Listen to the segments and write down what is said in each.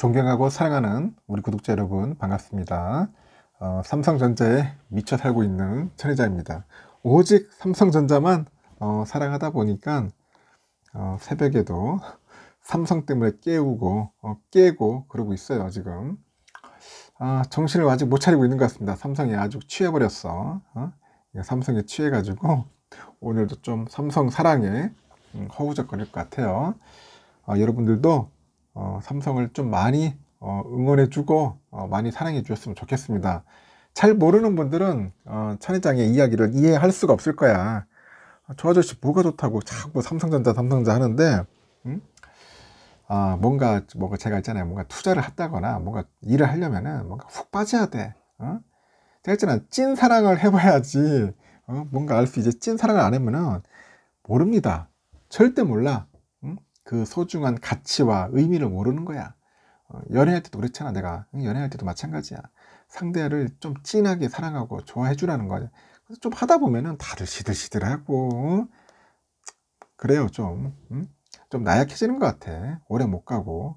존경하고 사랑하는 우리 구독자 여러분 반갑습니다. 어, 삼성전자에 미쳐 살고 있는 천혜자입니다. 오직 삼성전자만 어, 사랑하다 보니까 어, 새벽에도 삼성 때문에 깨우고 어, 깨고 그러고 있어요 지금. 아, 정신을 아직 못 차리고 있는 것 같습니다. 삼성이 아주 취해버렸어. 어? 삼성에 취해가지고 오늘도 좀 삼성 사랑에 음, 허우적거릴 것 같아요. 어, 여러분들도 어, 삼성을 좀 많이 어, 응원해주고 어, 많이 사랑해 주셨으면 좋겠습니다. 잘 모르는 분들은 어, 찬 회장의 이야기를 이해할 수가 없을 거야. 저 아저씨 뭐가 좋다고 자꾸 삼성전자 삼성전자 하는데 음? 아, 뭔가 뭔가 제가 있잖아요. 뭔가 투자를 했다거나 뭔가 일을 하려면은 뭔가 훅 빠져야 돼. 어? 제가 있잖아. 찐 사랑을 해봐야지. 어? 뭔가 알수 있지. 찐 사랑을 안 하면은 모릅니다. 절대 몰라. 그 소중한 가치와 의미를 모르는 거야. 어, 연애할 때도 그렇잖아, 내가. 연애할 때도 마찬가지야. 상대를 좀 진하게 사랑하고 좋아해 주라는 거야. 그래서 좀 하다 보면은 다들 시들시들하고, 그래요, 좀. 응? 좀 나약해지는 것 같아. 오래 못 가고.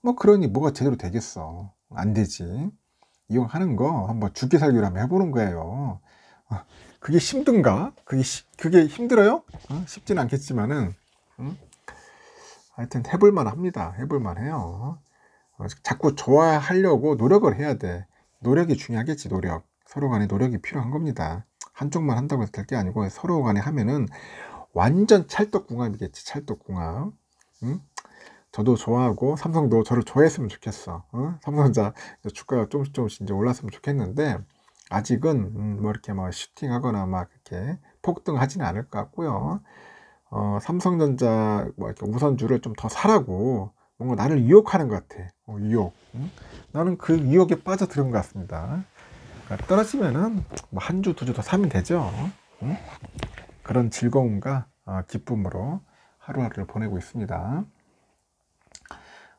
뭐, 그러니 뭐가 제대로 되겠어. 안 되지. 이용하는 거 한번 죽게 살기로 한번 해보는 거예요. 어, 그게 힘든가? 그게, 그게 힘들어요? 어? 쉽진 않겠지만은, 응? 하여튼 해볼만 합니다. 해볼만 해요. 어, 자꾸 좋아하려고 노력을 해야 돼. 노력이 중요하겠지, 노력. 서로 간에 노력이 필요한 겁니다. 한쪽만 한다고 해서 될 게 아니고 서로 간에 하면은 완전 찰떡궁합이겠지, 찰떡궁합. 응? 저도 좋아하고 삼성도 저를 좋아했으면 좋겠어. 응? 어? 삼성자 주가가 조금씩 조금씩 이제 올랐으면 좋겠는데 아직은 음, 뭐 이렇게 막 뭐 슈팅하거나 막 이렇게 폭등하지는 않을 것 같고요. 응? 어, 삼성전자 뭐 이렇게 우선주를 좀 더 사라고 뭔가 나를 유혹하는 것 같아. 어, 유혹. 응? 나는 그 유혹에 빠져들은 것 같습니다. 그러니까 떨어지면은 뭐한 주, 두 주 더 사면 되죠. 응? 그런 즐거움과 어, 기쁨으로 하루하루를 보내고 있습니다.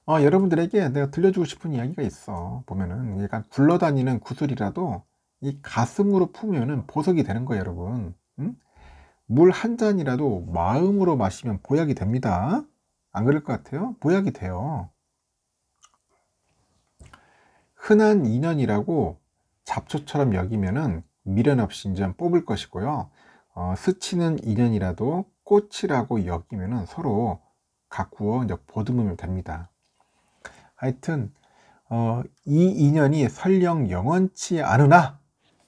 어, 여러분들에게 내가 들려주고 싶은 이야기가 있어. 보면은 약간 굴러다니는 구슬이라도 이 가슴으로 품으면은 보석이 되는 거예요, 여러분. 응? 물한 잔이라도 마음으로 마시면 보약이 됩니다. 안 그럴 것 같아요? 보약이 돼요. 흔한 인연이라고 잡초처럼 여기면은 미련 없이 이제 뽑을 것이고요. 어, 스치는 인연이라도 꽃이라고 여기면은 서로 가꾸어 이제 보듬으면 됩니다. 하여튼 어, 이 인연이 설령 영원치 않으나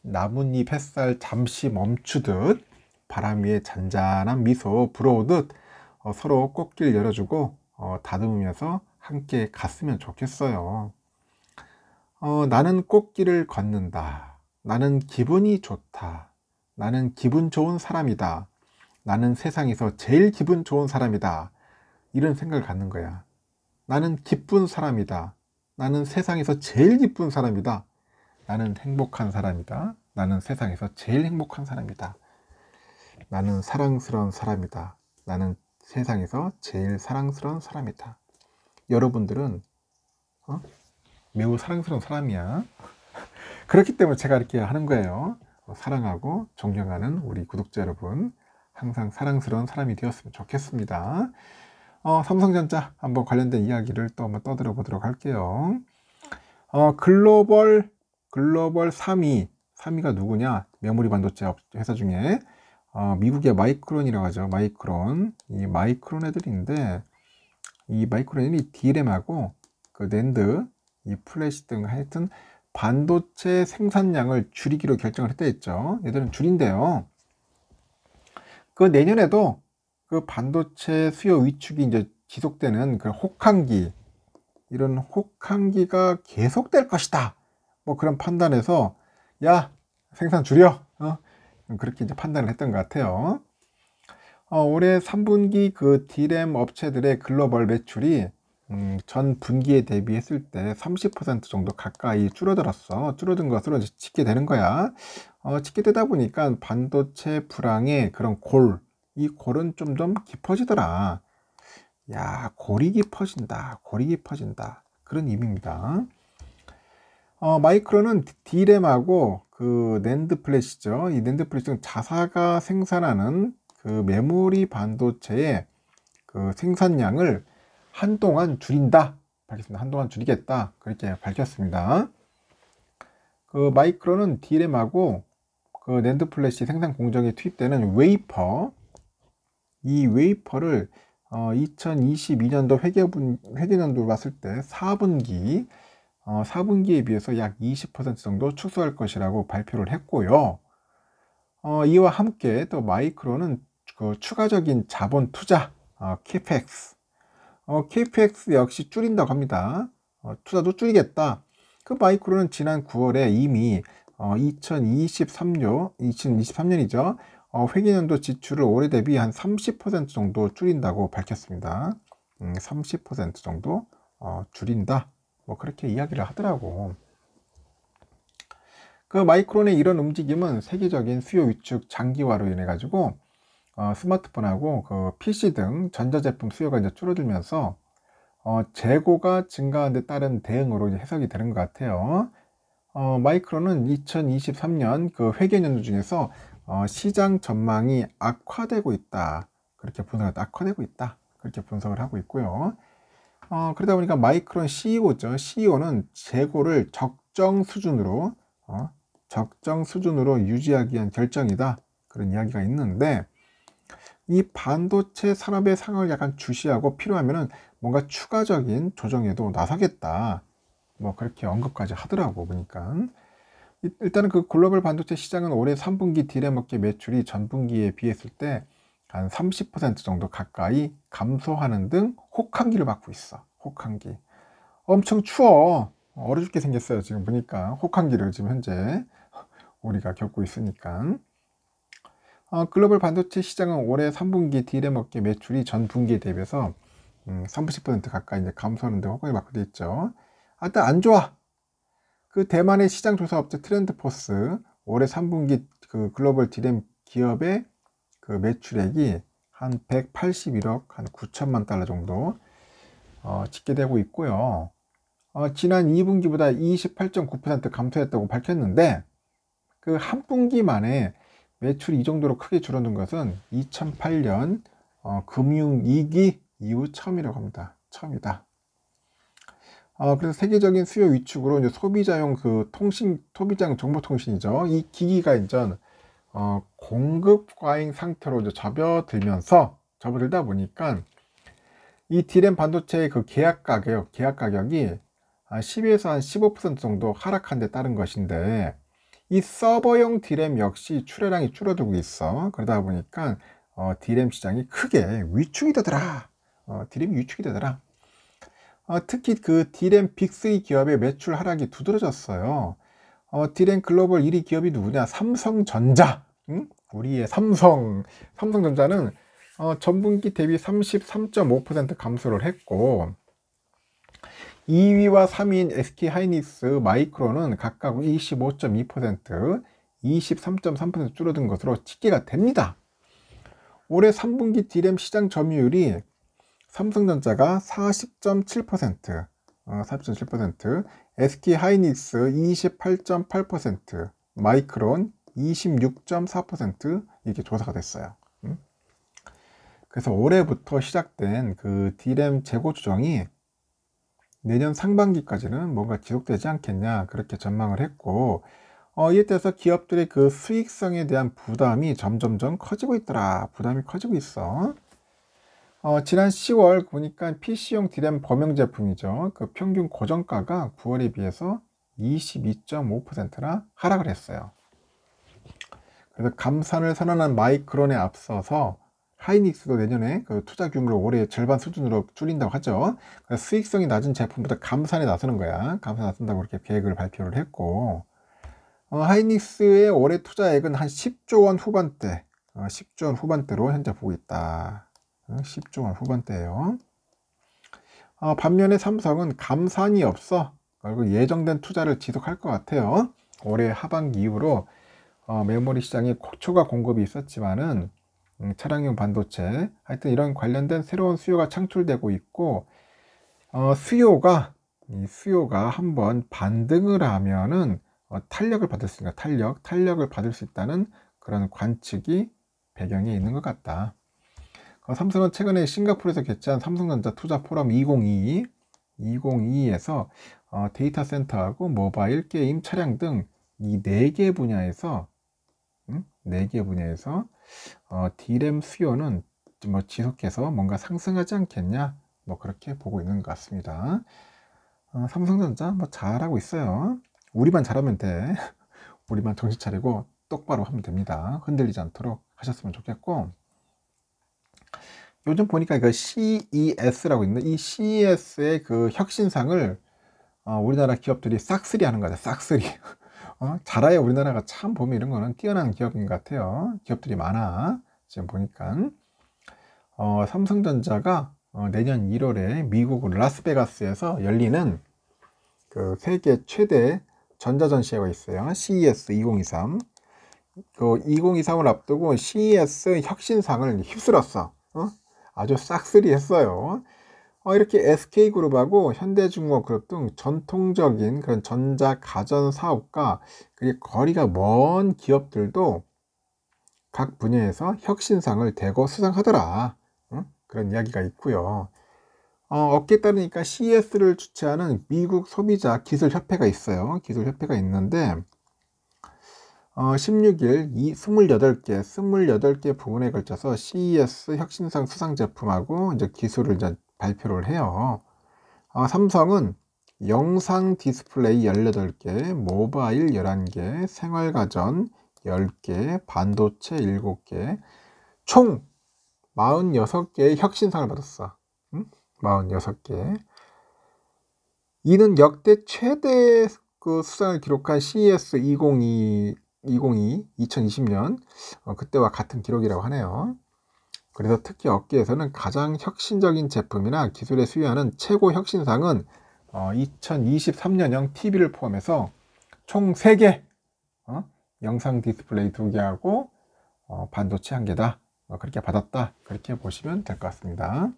나뭇잎 햇살 잠시 멈추듯 바람 위에 잔잔한 미소 불어오듯 어, 서로 꽃길 열어주고 어, 다듬으면서 함께 갔으면 좋겠어요. 어, 나는 꽃길을 걷는다. 나는 기분이 좋다. 나는 기분 좋은 사람이다. 나는 세상에서 제일 기분 좋은 사람이다. 이런 생각을 갖는 거야. 나는 기쁜 사람이다. 나는 세상에서 제일 기쁜 사람이다. 나는 행복한 사람이다. 나는 세상에서 제일 행복한 사람이다. 나는 사랑스러운 사람이다. 나는 세상에서 제일 사랑스러운 사람이다. 여러분들은 어? 매우 사랑스러운 사람이야. 그렇기 때문에 제가 이렇게 하는 거예요. 어, 사랑하고 존경하는 우리 구독자 여러분, 항상 사랑스러운 사람이 되었으면 좋겠습니다. 어, 삼성전자 한번 관련된 이야기를 또 한번 떠들어 보도록 할게요. 어, 글로벌 글로벌 3위 3위가 누구냐? 메모리 반도체 회사 중에 어, 미국의 마이크론이라고 하죠. 마이크론. 이 마이크론 애들인데 이 마이크론이 디램하고그 낸드, 이 플래시 등 하여튼 반도체 생산량을 줄이기로 결정을 했다 했죠. 얘들은 줄인데요. 그 내년에도 그 반도체 수요 위축이 이제 지속되는 그 혹한기 이런 혹한기가 계속될 것이다. 뭐 그런 판단에서 야 생산 줄여 어? 음, 그렇게 이제 판단을 했던 것 같아요. 어, 올해 3분기 그 디램 업체들의 글로벌 매출이 음, 전 분기에 대비했을 때 30% 정도 가까이 줄어들었어. 줄어든 것으로 이제 짓게 되는 거야. 어, 짓게 되다 보니까 반도체 불황의 그런 골, 이 골은 좀좀 깊어지더라. 야, 골이 깊어진다. 골이 깊어진다. 그런 의미입니다. 어, 마이크로는 디램하고 그 낸드 플래시죠. 이 낸드 플래시는 자사가 생산하는 그 메모리 반도체의 그 생산량을 한동안 줄인다. 밝혔습니다. 한동안 줄이겠다. 그렇게 밝혔습니다. 그 마이크로는 디램하고 그 낸드 플래시 생산 공정에 투입되는 웨이퍼 이 웨이퍼를 어, 2022년도 회계분, 회계년도를 봤을 때 4분기 어, 4분기에 비해서 약 20% 정도 축소할 것이라고 발표를 했고요. 어, 이와 함께 또 마이크론은 그 추가적인 자본 투자, 어, CAPEX, 어, CAPEX 역시 줄인다고 합니다. 어, 투자도 줄이겠다. 그 마이크론은 지난 9월에 이미 어, 2023년, 2023년이죠. 어, 회계년도 지출을 올해 대비 한 30% 정도 줄인다고 밝혔습니다. 음, 30% 정도 어, 줄인다. 뭐 그렇게 이야기를 하더라고. 그 마이크론의 이런 움직임은 세계적인 수요 위축 장기화로 인해 가지고 어, 스마트폰하고 그 PC 등 전자제품 수요가 이제 줄어들면서 어, 재고가 증가한 데 따른 대응으로 이제 해석이 되는 것 같아요. 어, 마이크론은 2023년 그 회계연도 중에서 어, 시장 전망이 악화되고 있다. 그렇게 분석을 악화되고 있다. 그렇게 분석을 하고 있고요. 어, 그러다 보니까 마이크론 CEO죠. CEO는 재고를 적정 수준으로 어, 적정 수준으로 유지하기 위한 결정이다. 그런 이야기가 있는데 이 반도체 산업의 상황을 약간 주시하고 필요하면 뭔가 추가적인 조정에도 나서겠다. 뭐 그렇게 언급까지 하더라고 보니까 일단은 그 글로벌 반도체 시장은 올해 3분기 딜에 먹게 매출이 전분기에 비했을 때 한30% 정도 가까이 감소하는 등 혹한기를 받고 있어. 혹한기. 엄청 추워. 얼어 죽게 생겼어요. 지금 보니까 혹한기를 지금 현재 우리가 겪고 있으니까. 어, 글로벌 반도체 시장은 올해 3분기 디램 업계 매출이 전 분기에 대비해서 음, 30% 가까이 이제 감소하는 등 허가를 받고 됐죠. 하여튼 안 좋아. 그 대만의 시장 조사 업체 트렌드포스 올해 3분기 그 글로벌 디램 기업의 그 매출액이 한 181억 한 9천만 달러 정도 어, 짓게 되고 있고요. 어, 지난 2분기보다 28.9% 감소했다고 밝혔는데 그 한 분기 만에 매출이 이 정도로 크게 줄어든 것은 2008년 어, 금융위기 이후 처음이라고 합니다. 처음이다. 어, 그래서 세계적인 수요 위축으로 이제 소비자용 그 통신, 소비장 정보통신이죠. 이 기기가 이제 어, 공급 과잉 상태로 이제 접어들면서 접어들다 보니까 이 디램 반도체의 그 계약 가격, 계약 가격이 1 0에서한 15% 정도 하락한 데 따른 것인데 이 서버용 디램 역시 출하량이 줄어들고 있어. 그러다 보니까 어, 디램 시장이 크게 위축이 되더라. 어, 디램 위축이 되더라. 어, 특히 그 디램 빅3 기업의 매출 하락이 두드러졌어요. 어, 디램 글로벌 1위 기업이 누구냐? 삼성전자. 음? 우리의 삼성, 삼성전자는 어, 전분기 대비 33.5% 감소를 했고 2위와 3위인 SK하이닉스, 마이크로는 각각 25.2%, 23.3% 줄어든 것으로 집계가 됩니다. 올해 3분기 디램 시장 점유율이 삼성전자가 40.7%, 어, 40.7%, SK하이닉스 28.8%, 마이크론 26.4% 이렇게 조사가 됐어요. 음? 그래서 올해부터 시작된 그 디램 재고 조정이 내년 상반기까지는 뭔가 지속되지 않겠냐 그렇게 전망을 했고 어, 이에 대해서 기업들의 그 수익성에 대한 부담이 점점점 커지고 있더라 부담이 커지고 있어 어, 지난 10월 보니까 PC용 디램 범용 제품이죠 그 평균 고정가가 9월에 비해서 22.5%나 하락을 했어요 그래서 감산을 선언한 마이크론에 앞서서 하이닉스도 내년에 그 투자 규모를 올해 절반 수준으로 줄인다고 하죠. 그래서 수익성이 낮은 제품보다 감산에 나서는 거야. 감산에 나선다고 이렇게 계획을 발표를 했고 어, 하이닉스의 올해 투자액은 한 10조 원 후반대, 어, 10조 원 후반대로 현재 보고 있다. 어, 10조 원 후반대예요. 어, 반면에 삼성은 감산이 없어 결국 예정된 투자를 지속할 것 같아요. 올해 하반기 이후로 어, 메모리 시장에 초과 공급이 있었지만은 음, 차량용 반도체 하여튼 이런 관련된 새로운 수요가 창출되고 있고 어, 수요가 이 수요가 한번 반등을 하면은 어, 탄력을 받을 수 있다 탄력 탄력을 받을 수 있다는 그런 관측이 배경에 있는 것 같다. 어, 삼성은 최근에 싱가포르에서 개최한 삼성전자 투자 포럼 2022 2022에서 어, 데이터 센터하고 모바일 게임 차량 등 이 네 개 분야에서 4개 분야에서 어, D램 수요는 뭐 지속해서 뭔가 상승하지 않겠냐 뭐 그렇게 보고 있는 것 같습니다. 어, 삼성전자 뭐 잘하고 있어요. 우리만 잘하면 돼. 우리만 정신 차리고 똑바로 하면 됩니다. 흔들리지 않도록 하셨으면 좋겠고 요즘 보니까 그 CES라고 있는이 CES의 그 혁신상을 어, 우리나라 기업들이 싹쓸이 하는 거죠. 싹쓸이. 어? 잘하야 우리나라가 참 보면 이런 거는 뛰어난 기업인 것 같아요. 기업들이 많아. 지금 보니까. 어, 삼성전자가 어, 내년 1월에 미국 라스베가스에서 열리는 그 세계 최대 전자전시회가 있어요. CES 2023. 그 2023을 앞두고 CES 혁신상을 휩쓸었어. 어? 아주 싹쓸이 했어요. 어, 이렇게 SK그룹하고 현대중공업그룹 등 전통적인 그런 전자 가전 사업과 그리고 거리가 먼 기업들도 각 분야에서 혁신상을 대거 수상하더라. 응? 그런 이야기가 있고요. 어, 업계 따르니까 CES를 주최하는 미국 소비자 기술협회가 있어요. 기술협회가 있는데 어, 16일 이 28개, 28개 부문에 걸쳐서 CES 혁신상 수상 제품하고 이제 기술을 이제 발표를 해요. 어, 삼성은 영상 디스플레이 18개, 모바일 11개, 생활가전 10개, 반도체 7개, 총 46개의 혁신상을 받았어. 응? 46개. 이는 역대 최대 그 수상을 기록한 CES 2022, 2020년 어, 그때와 같은 기록이라고 하네요. 그래서 특히 업계에서는 가장 혁신적인 제품이나 기술에 수여하는 최고 혁신상은 어, 2023년형 TV를 포함해서 총 3개 어? 영상 디스플레이 2개하고 어, 반도체 1개다 어, 뭐 그렇게 받았다 그렇게 보시면 될 것 같습니다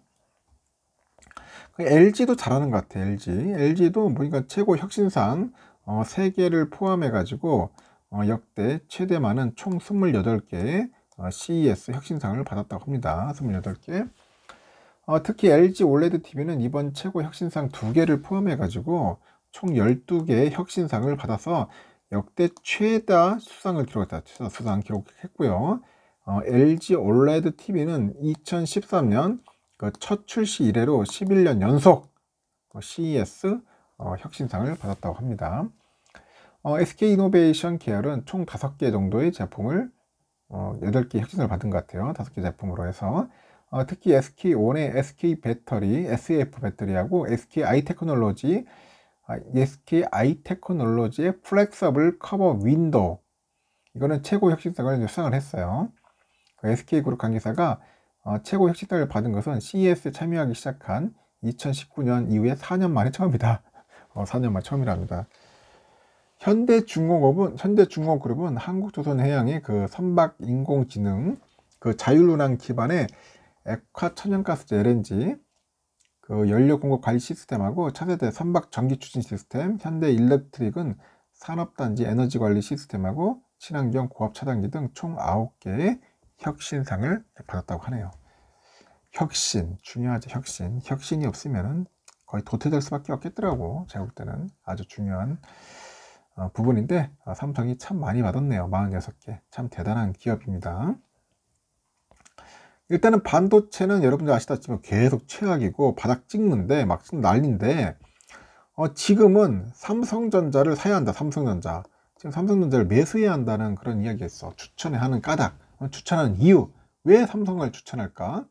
LG도 그 잘하는 것 같아요 LG LG도 보니까 최고 혁신상 어, 3개를 포함해 가지고 어, 역대 최대 많은 총 28개 의 아, CES 혁신상을 받았다고 합니다. 28개. 어, 특히 LG OLED TV는 이번 최고 혁신상 2개를 포함해가지고 총 12개의 혁신상을 받아서 역대 최다 수상을 기록했다. 최다 수상 기록했고요. 어, LG OLED TV는 2013년 그 첫 출시 이래로 11년 연속 그 CES 어, 혁신상을 받았다고 합니다. 어, SK이노베이션 계열은 총 5개 정도의 제품을 어, 8개 혁신을 받은 것 같아요. 5개 제품으로 해서. 어, 특히 SK1의 SK 배터리, SAF 배터리하고 SK 아이 테크놀로지, 아, SK 아이 테크놀로지의 플렉서블 커버 윈도우. 이거는 최고 혁신상을 수상을 했어요. 그 SK 그룹 관계사가 어, 최고 혁신상을 받은 것은 CES에 참여하기 시작한 2019년 이후에 4년 만에 처음이다. 어, 4년 만에 처음이랍니다. 현대중공업은 현대중공그룹은 한국조선해양의 그 선박 인공지능 그 자율운항 기반의 액화 천연가스 LNG 그 연료 공급 관리 시스템하고 차세대 선박 전기 추진 시스템 현대 일렉트릭은 산업단지 에너지 관리 시스템하고 친환경 고압 차단기 등 총 9개의 혁신상을 받았다고 하네요. 혁신 중요하죠 혁신 혁신이 없으면 거의 도태될 수밖에 없겠더라고 제가 볼 때는 아주 중요한 어, 부분인데 아, 삼성이 참 많이 받았네요. 46개. 참 대단한 기업입니다. 일단은 반도체는 여러분들 아시다시피 계속 최악이고 바닥 찍는데 막 지금 난리인데 어 지금은 삼성전자를 사야 한다. 삼성전자. 지금 삼성전자를 매수해야 한다는 그런 이야기가 있어. 추천해 하는 까닭. 어, 추천하는 이유. 왜 삼성을 추천할까?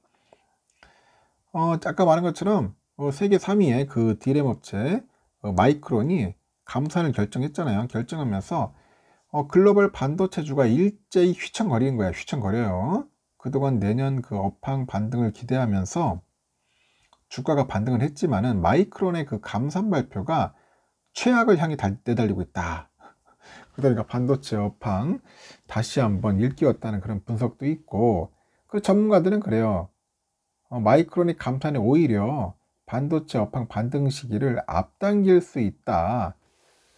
어, 아까 말한 것처럼 어, 세계 3위의 그 디램 업체 어, 마이크론이 감산을 결정했잖아요. 결정하면서 어, 글로벌 반도체주가 일제히 휘청거리는 거야. 휘청거려요. 그동안 내년 그 업황 반등을 기대하면서 주가가 반등을 했지만은 마이크론의 그 감산 발표가 최악을 향해 달, 내달리고 있다. 그러니까 반도체 업황 다시 한번 일깨웠다는 그런 분석도 있고 그 전문가들은 그래요. 어, 마이크론이 감산이 오히려 반도체 업황 반등 시기를 앞당길 수 있다.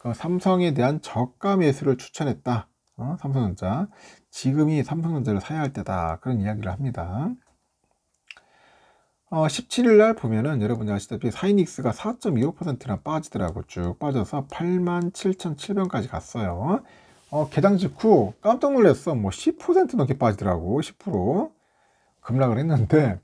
어, 삼성에 대한 저가 매수를 추천했다. 어, 삼성전자. 지금이 삼성전자를 사야 할 때다. 그런 이야기를 합니다. 어, 17일 날 보면은 여러분이 아시다시피 사이닉스가 4.25%나 빠지더라고 쭉 빠져서 87,700원까지 갔어요. 어, 개당 직후 깜짝 놀랐어. 뭐 10% 넘게 빠지더라고. 10% 급락을 했는데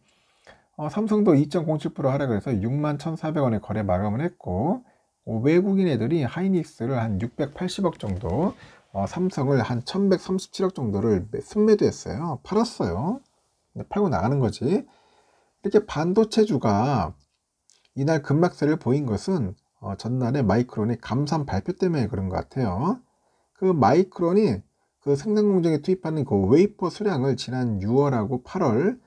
어, 삼성도 2.07% 하락을 해서 61,400원에 거래 마감을 했고 어, 외국인 애들이 하이닉스를 한 680억 정도, 어, 삼성을 한 1137억 정도를 순매도했어요. 팔았어요. 팔고 나가는 거지. 이렇게 반도체주가 이날 급락세를 보인 것은 어, 전날에 마이크론의 감산 발표 때문에 그런 것 같아요. 그 마이크론이 그 생산 공정에 투입하는 그 웨이퍼 수량을 지난 6월하고 8월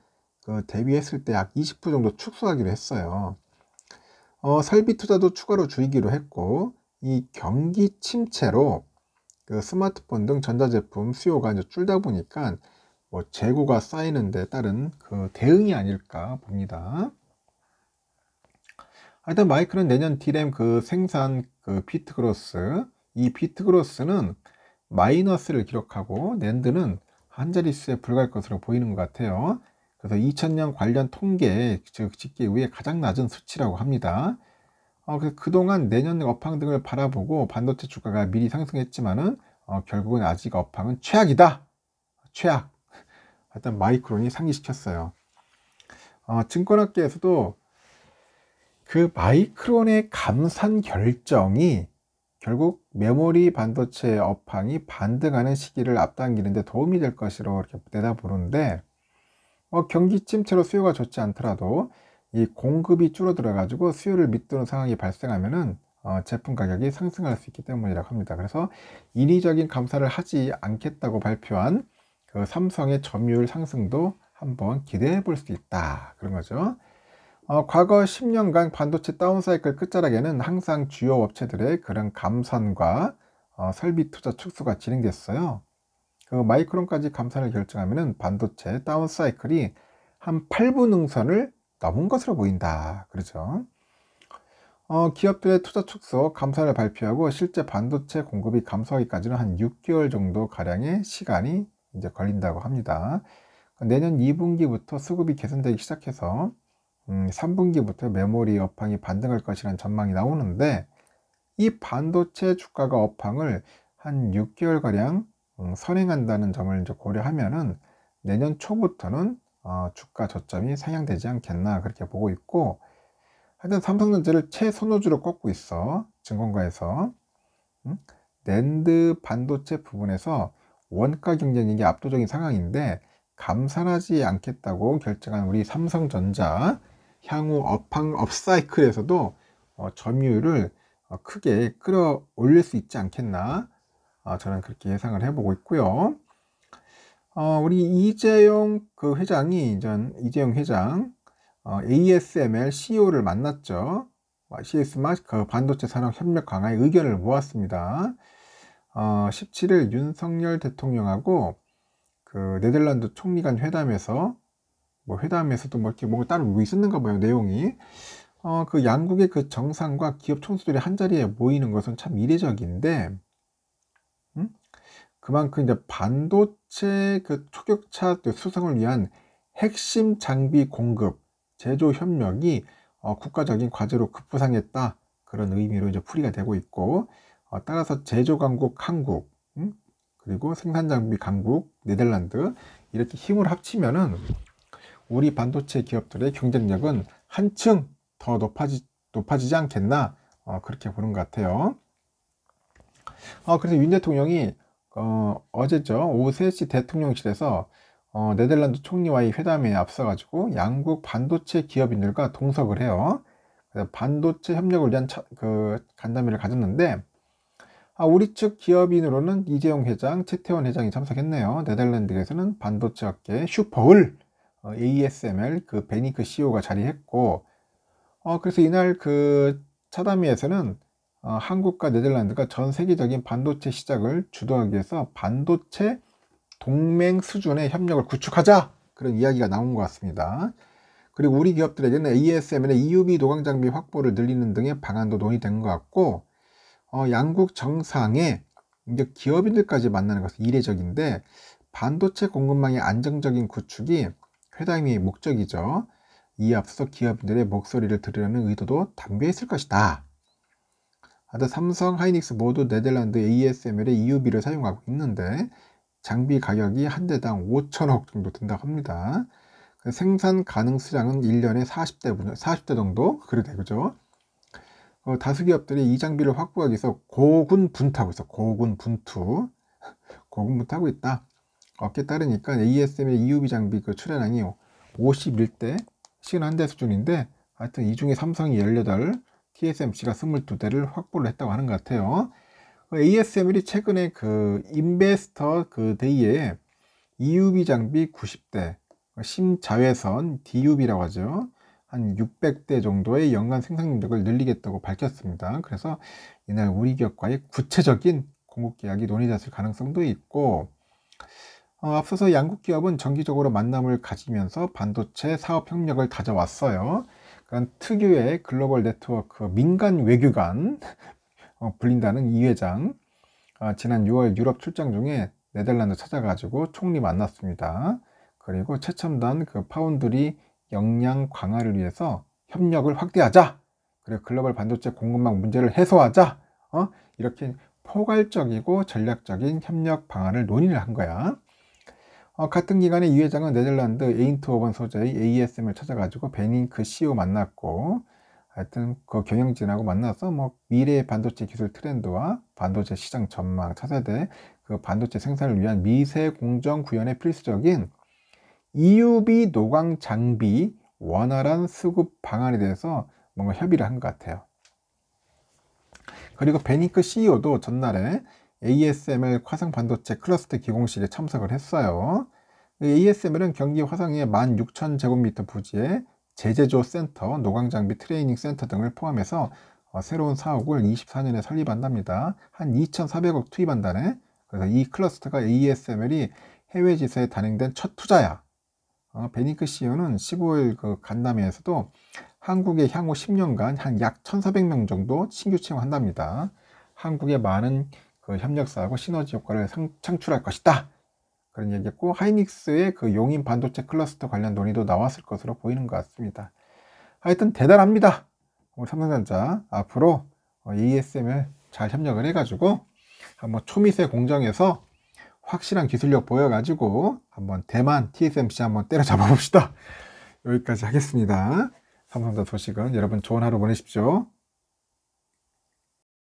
그 대비했을 때 약 20% 정도 축소하기로 했어요. 어, 설비 투자도 추가로 줄이기로 했고 이 경기 침체로 그 스마트폰 등 전자제품 수요가 이제 줄다 보니까 뭐 재고가 쌓이는데 따른 그 대응이 아닐까 봅니다. 하여튼 마이크는 내년 디램그 생산 그 피트그로스 이 피트그로스는 마이너스를 기록하고 낸드는 한자리수에 불과할 것으로 보이는 것 같아요. 그래서 2000년 관련 통계 집계 후에 가장 낮은 수치라고 합니다. 어, 그래서 그동안 내년 업황 등을 바라보고 반도체 주가가 미리 상승했지만은 어, 결국은 아직 업황은 최악이다. 최악. 일단 마이크론이 상기시켰어요. 어, 증권학계에서도 그 마이크론의 감산 결정이 결국 메모리 반도체 의 업황이 반등하는 시기를 앞당기는 데 도움이 될 것이라고 이렇게 내다보는데 어, 경기침체로 수요가 좋지 않더라도 이 공급이 줄어들어 가지고 수요를 밑도는 상황이 발생하면은 어, 제품 가격이 상승할 수 있기 때문이라고 합니다. 그래서 인위적인 감사를 하지 않겠다고 발표한 그 삼성의 점유율 상승도 한번 기대해 볼 수 있다. 그런 거죠. 어, 과거 10년간 반도체 다운사이클 끝자락에는 항상 주요 업체들의 그런 감산과 어, 설비 투자 축소가 진행됐어요. 그 마이크론까지 감산을 결정하면 반도체 다운 사이클이 한 8분 능선을 넘은 것으로 보인다. 그렇죠? 어, 기업들의 투자 축소 감산을 발표하고 실제 반도체 공급이 감소하기까지는 한 6개월 정도 가량의 시간이 이제 걸린다고 합니다. 그 내년 2분기부터 수급이 개선되기 시작해서 음, 3분기부터 메모리 업황이 반등할 것이라는 전망이 나오는데 이 반도체 주가가 업황을 한 6개월 가량 어, 선행한다는 점을 이제 고려하면은 내년 초부터는 어, 주가 저점이 상향되지 않겠나 그렇게 보고 있고 하여튼 삼성전자를 최선호주로 꼽고 있어 증권가에서 음? 랜드 반도체 부분에서 원가 경쟁력이 압도적인 상황인데 감산하지 않겠다고 결정한 우리 삼성전자 향후 업황 업사이클에서도 어, 점유율을 어, 크게 끌어올릴 수 있지 않겠나 아, 저는 그렇게 예상을 해보고 있고요. 어, 우리 이재용 그 회장이 전 이재용 회장 어, ASML CEO를 만났죠. 어, CS마 그 반도체 산업 협력 강화의 의견을 모았습니다. 어, 17일 윤석열 대통령하고 그 네덜란드 총리 간 회담에서 뭐 회담에서도 뭐 이렇게 뭐 따로 뭐 있었는가 봐요 내용이 어, 그 양국의 그 정상과 기업 총수들이 한 자리에 모이는 것은 참 이례적인데 그만큼 이제 반도체 그 초격차 수성을 위한 핵심 장비 공급, 제조 협력이 어, 국가적인 과제로 급부상했다 그런 의미로 이제 풀이가 되고 있고 어, 따라서 제조 강국 한국 음? 그리고 생산 장비 강국 네덜란드 이렇게 힘을 합치면은 우리 반도체 기업들의 경쟁력은 한층 더 높아지 높아지지 않겠나 어, 그렇게 보는 것 같아요. 어, 그래서 윤 대통령이 어, 어제죠. 오후 3시 대통령실에서 어, 네덜란드 총리와의 회담에 앞서가지고 양국 반도체 기업인들과 동석을 해요. 그래서 반도체 협력을 위한 차, 그 간담회를 가졌는데 아, 우리 측 기업인으로는 이재용 회장, 최태원 회장이 참석했네요. 네덜란드에서는 반도체 업계 슈퍼홀 어, ASML 그 베니크 CEO가 그 자리했고 어, 그래서 이날 그 차담회에서는 어, 한국과 네덜란드가 전 세계적인 반도체 시작을 주도하기 위해서 반도체 동맹 수준의 협력을 구축하자 그런 이야기가 나온 것 같습니다. 그리고 우리 기업들에게는 ASML의 EUV 도강 장비 확보를 늘리는 등의 방안도 논의된 것 같고 어, 양국 정상에 이제 기업인들까지 만나는 것은 이례적인데 반도체 공급망의 안정적인 구축이 회담의 목적이죠. 이 앞서 기업들의 목소리를 들으려는 의도도 담겨 있을 것이다. 아다 삼성, 하이닉스 모두 네덜란드 ASML의 EUB를 사용하고 있는데 장비 가격이 한 대당 5천억 정도 든다고 합니다. 생산 가능 수량은 1년에 40대, 40대 정도 그래 되죠. 어, 다수 기업들이 이 장비를 확보하기 위해서 고군 분투하고 있어. 고군 분투. 고군 분투하고 있다. 어깨 따르니까 a s m l EUB 장비 그 출하량이 51대 시간 한 대 수준인데 하여튼 이 중에 삼성이 18, TSMC가 22대를 확보를 했다고 하는 것 같아요. ASML이 최근에 그 인베스터 그 데이에 EUV 장비 90대, 심자외선 DUV라고 하죠. 한 600대 정도의 연간 생산 능력을 늘리겠다고 밝혔습니다. 그래서 이날 우리 기업과의 구체적인 공급 계약이 논의됐을 가능성도 있고 어, 앞서서 양국 기업은 정기적으로 만남을 가지면서 반도체 사업 협력을 다져왔어요. 그러니까 특유의 글로벌 네트워크 민간 외교관 어, 불린다는 이 회장 아, 지난 6월 유럽 출장 중에 네덜란드 찾아가지고 총리 만났습니다. 그리고 최첨단 그 파운드리 역량 강화를 위해서 협력을 확대하자. 그리고 글로벌 반도체 공급망 문제를 해소하자. 어? 이렇게 포괄적이고 전략적인 협력 방안을 논의를 한 거야. 어, 같은 기간에 이 회장은 네덜란드 에인트호번 소재의 ASM을 찾아가지고 베닝크 그 CEO 만났고 하여튼 그 경영진하고 만나서 뭐 미래의 반도체 기술 트렌드와 반도체 시장 전망 차세대 그 반도체 생산을 위한 미세 공정 구현에 필수적인 EUB 노광 장비 원활한 수급 방안에 대해서 뭔가 협의를 한 것 같아요. 그리고 베니크 그 CEO도 전날에 ASML 화성 반도체 클러스터 기공실에 참석을 했어요. ASML은 경기 화성에 16,000제곱미터 부지에 제제조 센터, 노광장 비 트레이닝 센터 등을 포함해서 어, 새로운 사옥을 24년에 설립한답니다. 한 2,400억 투입한다네. 그래서 이 클러스터가 ASML이 해외 지사에 단행된 첫 투자야. 어, 베니크 CEO는 15일 그 간담회에서도 한국의 향후 10년간 한약 1,400명 정도 신규 채용한답니다. 한국의 많은 그 협력사하고 시너지 효과를 상, 창출할 것이다. 그런 얘기했고 하이닉스의 그 용인 반도체 클러스터 관련 논의도 나왔을 것으로 보이는 것 같습니다. 하여튼 대단합니다. 우리 삼성전자 앞으로 ASM을 어, 잘 협력을 해가지고 한번 초미세 공정에서 확실한 기술력 보여가지고 한번 대만 TSMC 한번 때려잡아 봅시다. 여기까지 하겠습니다. 삼성전자 소식은 여러분 좋은 하루 보내십시오.